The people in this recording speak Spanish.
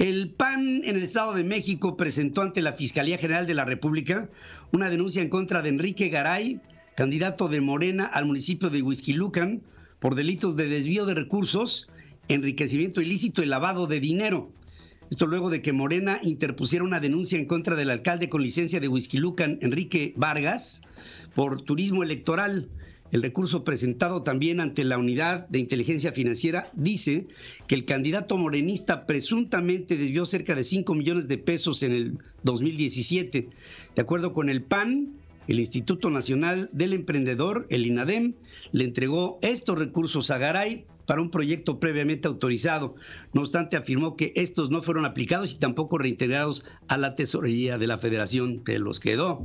El PAN en el Estado de México presentó ante la Fiscalía General de la República una denuncia en contra de Enrique Garay, candidato de Morena al municipio de Huizquilucan, por delitos de desvío de recursos, enriquecimiento ilícito y lavado de dinero. Esto luego de que Morena interpusiera una denuncia en contra del alcalde con licencia de Huizquilucan, Enrique Vargas, por turismo electoral. El recurso presentado también ante la Unidad de Inteligencia Financiera dice que el candidato morenista presuntamente desvió cerca de 5 millones de pesos en el 2017. De acuerdo con el PAN, el Instituto Nacional del Emprendedor, el INADEM, le entregó estos recursos a Garay para un proyecto previamente autorizado. No obstante, afirmó que estos no fueron aplicados y tampoco reintegrados a la tesorería de la federación que los quedó.